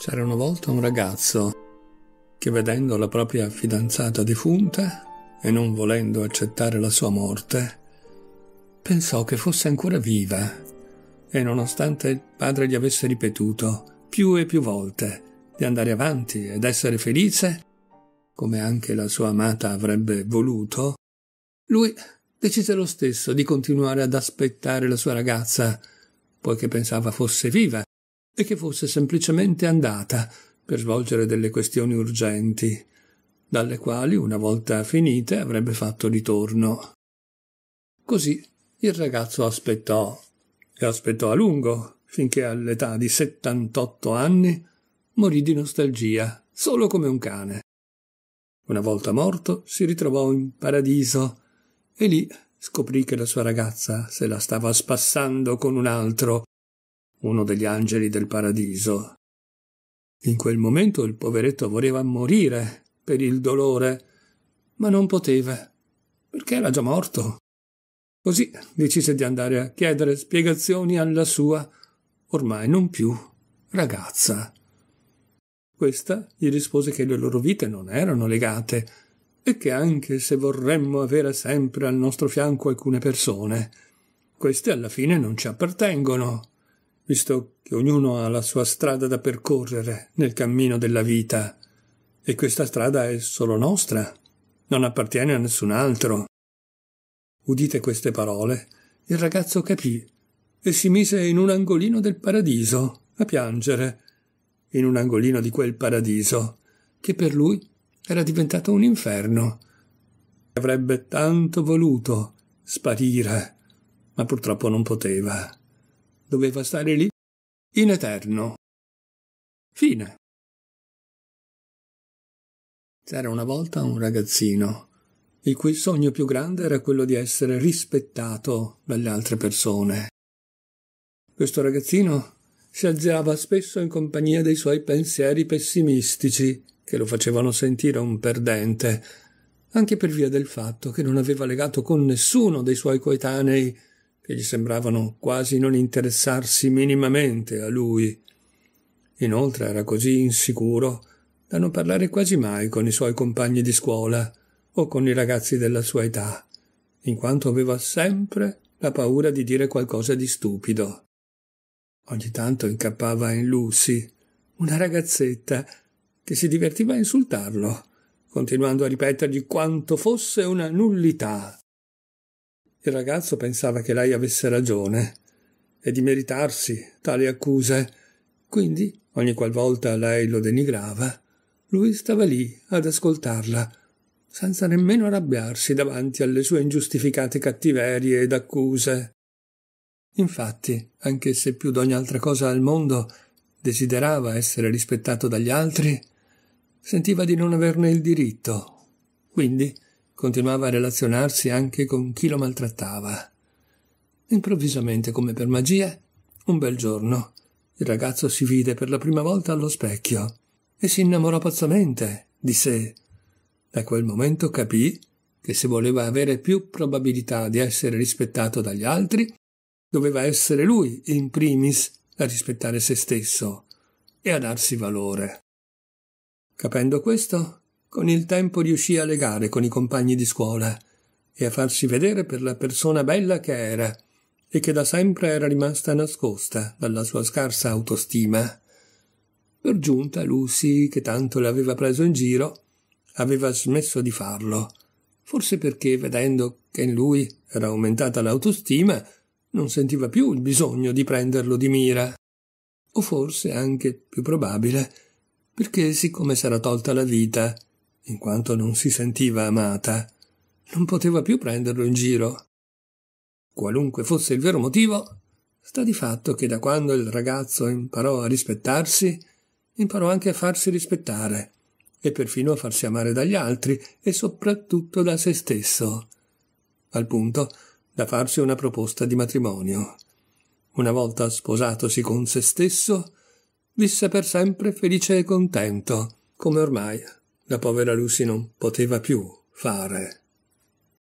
C'era una volta un ragazzo che vedendo la propria fidanzata defunta e non volendo accettare la sua morte, pensò che fosse ancora viva e nonostante il padre gli avesse ripetuto più e più volte di andare avanti ed essere felice, come anche la sua amata avrebbe voluto, lui decise lo stesso di continuare ad aspettare la sua ragazza, poiché pensava fosse viva e che fosse semplicemente andata per svolgere delle questioni urgenti, dalle quali, una volta finite, avrebbe fatto ritorno. Così il ragazzo aspettò, e aspettò a lungo, finché all'età di 78 anni morì di nostalgia, solo come un cane. Una volta morto si ritrovò in paradiso e lì scoprì che la sua ragazza se la stava spassando con un altro uno degli angeli del paradiso. In quel momento il poveretto voleva morire per il dolore, ma non poteva, perché era già morto. Così decise di andare a chiedere spiegazioni alla sua, ormai non più, ragazza. Questa gli rispose che le loro vite non erano legate e che anche se vorremmo avere sempre al nostro fianco alcune persone, queste alla fine non ci appartengono visto che ognuno ha la sua strada da percorrere nel cammino della vita e questa strada è solo nostra, non appartiene a nessun altro. Udite queste parole, il ragazzo capì e si mise in un angolino del paradiso a piangere, in un angolino di quel paradiso che per lui era diventato un inferno. Avrebbe tanto voluto sparire, ma purtroppo non poteva doveva stare lì in eterno. Fine. C'era una volta un ragazzino, il cui sogno più grande era quello di essere rispettato dalle altre persone. Questo ragazzino si alzava spesso in compagnia dei suoi pensieri pessimistici, che lo facevano sentire un perdente, anche per via del fatto che non aveva legato con nessuno dei suoi coetanei che gli sembravano quasi non interessarsi minimamente a lui. Inoltre era così insicuro da non parlare quasi mai con i suoi compagni di scuola o con i ragazzi della sua età, in quanto aveva sempre la paura di dire qualcosa di stupido. Ogni tanto incappava in Lucy, una ragazzetta che si divertiva a insultarlo, continuando a ripetergli quanto fosse una nullità. Il ragazzo pensava che lei avesse ragione e di meritarsi tali accuse. Quindi, ogni qualvolta lei lo denigrava, lui stava lì ad ascoltarla, senza nemmeno arrabbiarsi davanti alle sue ingiustificate cattiverie ed accuse. Infatti, anche se più d'ogni altra cosa al mondo desiderava essere rispettato dagli altri, sentiva di non averne il diritto. Quindi, continuava a relazionarsi anche con chi lo maltrattava. Improvvisamente, come per magia, un bel giorno il ragazzo si vide per la prima volta allo specchio e si innamorò pazzamente di sé. Da quel momento capì che se voleva avere più probabilità di essere rispettato dagli altri, doveva essere lui in primis a rispettare se stesso e a darsi valore. Capendo questo, con il tempo riuscì a legare con i compagni di scuola e a farsi vedere per la persona bella che era e che da sempre era rimasta nascosta dalla sua scarsa autostima. Per giunta Lucy, che tanto l'aveva preso in giro, aveva smesso di farlo, forse perché, vedendo che in lui era aumentata l'autostima, non sentiva più il bisogno di prenderlo di mira. O forse anche più probabile, perché siccome s'era tolta la vita, in quanto non si sentiva amata, non poteva più prenderlo in giro. Qualunque fosse il vero motivo, sta di fatto che da quando il ragazzo imparò a rispettarsi, imparò anche a farsi rispettare e perfino a farsi amare dagli altri e soprattutto da se stesso, al punto da farsi una proposta di matrimonio. Una volta sposatosi con se stesso, visse per sempre felice e contento, come ormai la povera Lucy non poteva più fare